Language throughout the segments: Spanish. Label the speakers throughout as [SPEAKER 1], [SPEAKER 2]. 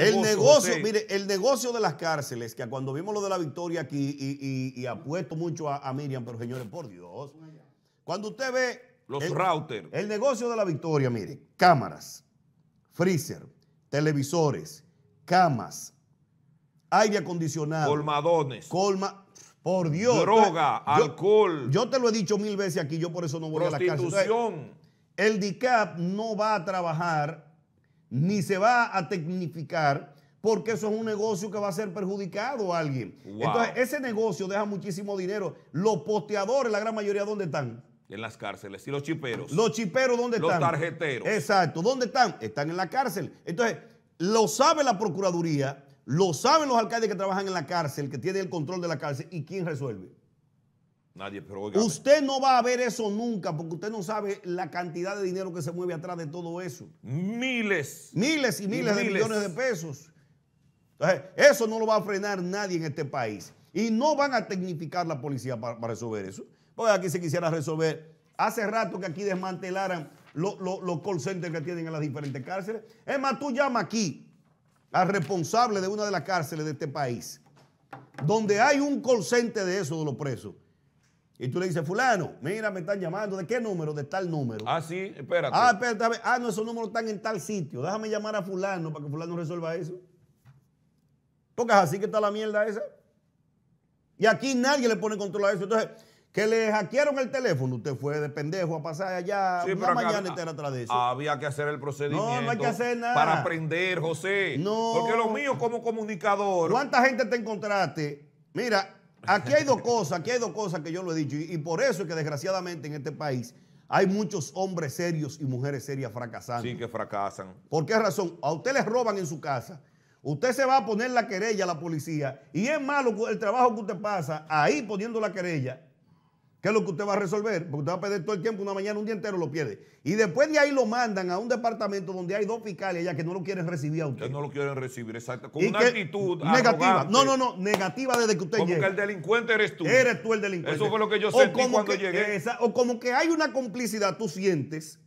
[SPEAKER 1] El negocio, mire,
[SPEAKER 2] el negocio de las cárceles, que cuando vimos lo de la victoria aquí, y, apuesto mucho a, Miriam, pero señores, por Dios. Cuando usted ve. Los el, routers. El negocio de la victoria, mire, cámaras, freezer, televisores, camas, aire acondicionado. Colmadones. Colma. Por Dios. Droga, alcohol. Yo te lo he dicho mil veces aquí, yo por eso no voy a la cárcel. El DICAP no va a trabajar ni se va a tecnificar porque eso es un negocio que va a ser perjudicado a alguien. Entonces, ese negocio deja muchísimo dinero. Los posteadores, la gran mayoría, ¿dónde están?
[SPEAKER 1] En las cárceles. ¿Y los chiperos? Los
[SPEAKER 2] chiperos, ¿dónde están? Los tarjeteros. Exacto. ¿Dónde están? Están en la cárcel. Entonces, lo sabe la Procuraduría, lo saben los alcaldes que trabajan en la cárcel, que tienen el control de la cárcel, ¿y quién resuelve? Usted no va a ver eso nunca porque usted no sabe la cantidad de dinero que se mueve atrás de todo eso.
[SPEAKER 1] Miles.
[SPEAKER 2] Miles y miles, de millones de pesos. Entonces, eso no lo va a frenar nadie en este país. Y no van a tecnificar la policía para, resolver eso. Porque aquí se quisiera resolver. Hace rato que aquí desmantelaran los lo, call centers que tienen en las diferentes cárceles. Es más, tú llama aquí al responsable de una de las cárceles de este país, donde hay un call center de eso de los presos y tú le dices, fulano, mira, me están llamando. ¿De qué número? De tal número.
[SPEAKER 1] Ah, sí, espérate. Ah,
[SPEAKER 2] espérate. Ah, no, esos números están en tal sitio. Déjame llamar a fulano para que fulano resuelva eso. Porque es así que está la mierda esa. Y aquí nadie le pone control a eso. Entonces, que le hackearon el teléfono. Usted fue de pendejo a pasar allá una mañana entera
[SPEAKER 1] atrás de eso. Había que hacer el procedimiento. No, no hay que hacer nada. Para aprender, José. No. Porque lo mío
[SPEAKER 2] como comunicador. ¿Cuánta gente te encontraste? Mira, Aquí hay dos cosas, aquí hay dos cosas que yo lo he dicho, y, por eso es que desgraciadamente en este país hay muchos hombres serios y mujeres serias fracasando. Sí,
[SPEAKER 1] que fracasan.
[SPEAKER 2] ¿Por qué razón? A usted les roban en su casa. Usted se va a poner la querella a la policía y es malo el trabajo que usted pasa ahí poniendo la querella ¿Qué es lo que usted va a resolver? Porque usted va a perder todo el tiempo, una mañana, un día entero lo pierde. Y después de ahí lo mandan a un departamento donde hay dos fiscales allá que no lo quieren recibir a usted.
[SPEAKER 1] Que no lo quieren recibir, exacto. Con una actitud negativa.
[SPEAKER 2] No, no, no, negativa desde que usted llega. Como que el
[SPEAKER 1] delincuente eres tú. Eres tú el delincuente. Eso fue lo que yo sentí cuando llegué.
[SPEAKER 2] o como que hay una complicidad, tú sientes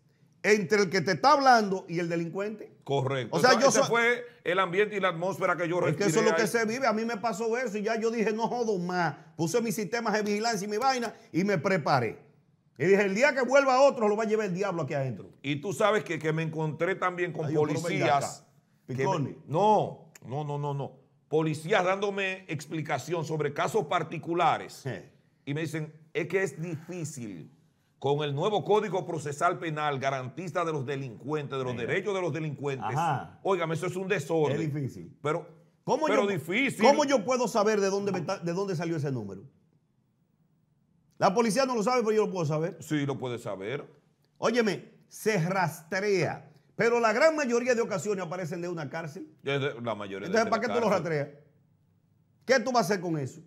[SPEAKER 2] entre el que te está hablando y el delincuente.
[SPEAKER 1] Correcto. O sea, yo ese fue el ambiente y la atmósfera que yo respiré. Es que eso es lo que
[SPEAKER 2] se vive. A mí me pasó eso y ya yo dije, no jodo más. Puse mis sistemas de vigilancia y mi vaina y me preparé. Y dije, el día que vuelva otro lo va a llevar el diablo aquí adentro.
[SPEAKER 1] Y tú sabes que, me encontré también con policías. no, no, no, no, no. Policías dándome explicación sobre casos particulares. Y me dicen, es que es difícil con el nuevo Código Procesal Penal, garantista de los delincuentes, de los derechos de los delincuentes. Oígame, Óigame, eso es un desorden. Es difícil. Pero, ¿Cómo yo, difícil. ¿Cómo yo
[SPEAKER 2] puedo saber de dónde, de dónde salió ese número? La policía no lo sabe, pero yo lo puedo saber. Sí, lo puede saber. Óyeme, se rastrea. Pero la gran mayoría de ocasiones aparecen de una cárcel.
[SPEAKER 1] La mayoría Entonces, ¿para qué tú lo rastreas?
[SPEAKER 2] ¿Qué tú vas a hacer con eso?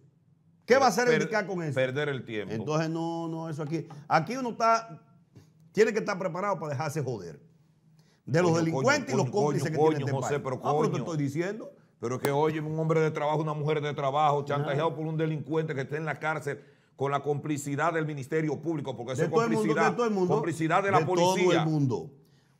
[SPEAKER 1] ¿Qué va a hacer indicar
[SPEAKER 2] con eso? Perder el tiempo. Entonces, no, no, eso aquí. Aquí uno está, tiene que estar preparado para dejarse joder. De los delincuentes y los cómplices que tienen este José, este pero, ah, pero te estoy
[SPEAKER 1] diciendo. Pero que oye, un hombre de trabajo, una mujer de trabajo, chantajeado por un delincuente que está en la cárcel con la complicidad del Ministerio Público, porque eso es complicidad, complicidad de, la policía. Todo el
[SPEAKER 2] mundo.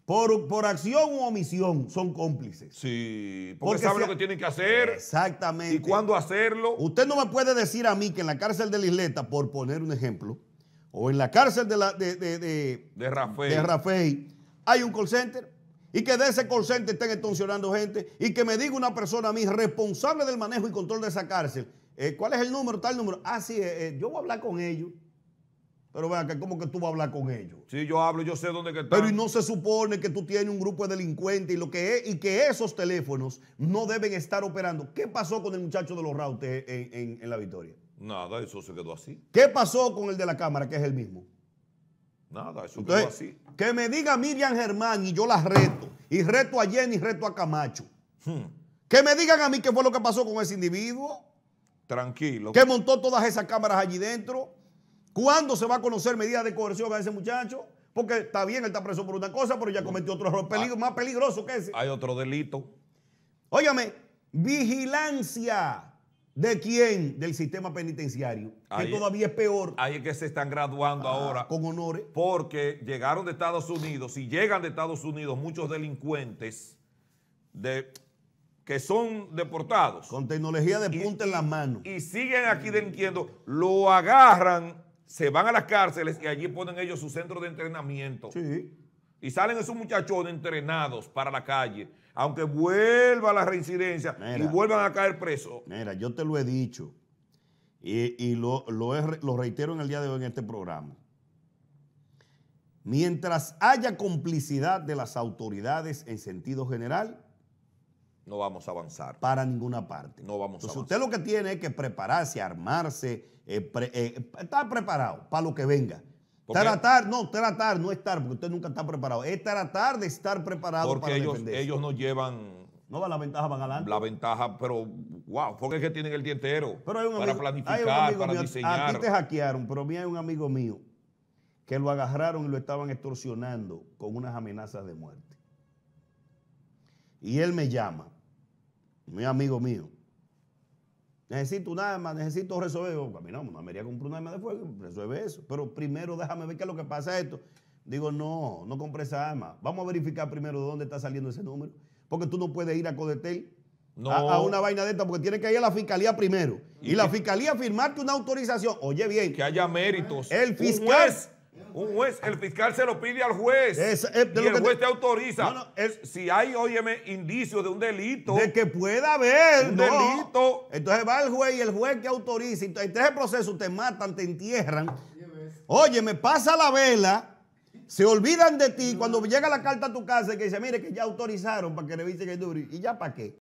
[SPEAKER 2] Por, acción o omisión son cómplices. Sí, porque, saben lo que
[SPEAKER 1] tienen que hacer.
[SPEAKER 2] Exactamente. Y cuándo hacerlo. Usted no me puede decir a mí que en la cárcel de Lisleta, isleta, por poner un ejemplo, o en la cárcel de, la, de,
[SPEAKER 1] Rafael.
[SPEAKER 2] hay un call center y que de ese call center estén extorsionando gente y que me diga una persona a mí responsable del manejo y control de esa cárcel, eh, ¿cuál es el número, tal número? Ah, sí, eh, eh, yo voy a hablar con ellos. Pero vea que como que tú vas a hablar con ellos.
[SPEAKER 1] Sí, yo hablo, y yo sé dónde que están. Pero y no
[SPEAKER 2] se supone que tú tienes un grupo de delincuentes y lo que es, y que esos teléfonos no deben estar operando. ¿Qué pasó con el muchacho de los routes en, la Victoria?
[SPEAKER 1] Nada, eso se quedó así.
[SPEAKER 2] ¿Qué pasó con el de la cámara, que es el mismo?
[SPEAKER 1] Nada, eso se quedó así.
[SPEAKER 2] Que me diga Miriam Germán y yo las reto. Y reto a Jenny y reto a Camacho. Hmm. Que me digan a mí qué fue lo que pasó con ese individuo.
[SPEAKER 1] Tranquilo. Que
[SPEAKER 2] montó todas esas cámaras allí dentro. ¿Cuándo se va a conocer medidas de coerción a ese muchacho? Porque está bien, él está preso por una cosa, pero ya cometió otro error ah. más peligroso que ese. Hay otro delito. Óyame, vigilancia. ¿De quién? Del sistema penitenciario, que todavía es peor.
[SPEAKER 1] Ahí es que se están graduando ah, ahora. Con honores. Porque llegaron de Estados Unidos, y llegan de Estados Unidos muchos delincuentes de, que son deportados. Con tecnología de punta en las manos. Y siguen aquí delinquiendo, lo agarran se van a las cárceles y allí ponen ellos su centro de entrenamiento. Sí. Y salen esos muchachos entrenados para la calle, aunque vuelva la reincidencia
[SPEAKER 2] y vuelvan a caer presos. Mira, yo te lo he dicho y, lo, lo reitero en el día de hoy en este programa. Mientras haya complicidad de las autoridades en sentido general, no vamos a avanzar. Para ninguna parte. No vamos a avanzar. Usted lo que tiene es que prepararse, armarse, eh, eh, estar preparado para lo que venga. Tratar, no, tratar, no estar, porque usted nunca está preparado. Es tratar de estar preparado para ellos,
[SPEAKER 1] defenderse. ellos no llevan. No va la ventaja, van adelante. La ventaja, pero wow, porque es que tienen el día entero pero para planificar, para diseñar. Aquí te
[SPEAKER 2] hackearon, pero a mí hay un amigo mío que lo agarraron y lo estaban extorsionando con unas amenazas de muerte. Y él me llama mi amigo mío. Necesito un arma, necesito resolverlo. a mí no, no me iría comprar un arma de fuego, resuelve eso. Pero primero déjame ver qué es lo que pasa esto. Digo, no, no compré esa arma. Vamos a verificar primero de dónde está saliendo ese número. Porque tú no puedes ir a Codetel a, una vaina de esta, porque tiene que ir a la fiscalía primero. Y, la fiscalía firmarte una autorización. Oye, bien.
[SPEAKER 1] Que haya méritos. El fiscal. Un juez, el fiscal se lo pide al juez. y el juez te, autoriza. es, si hay, óyeme, indicios de un delito.
[SPEAKER 2] De que pueda haber. Un delito. Entonces va el juez y el juez que autoriza. Entonces, en ese proceso te matan, te entierran. Óyeme, pasa la vela. Se olvidan de ti cuando llega la carta a tu casa y que dice, mire, que ya autorizaron para que revise que duro. ¿Y ya para qué?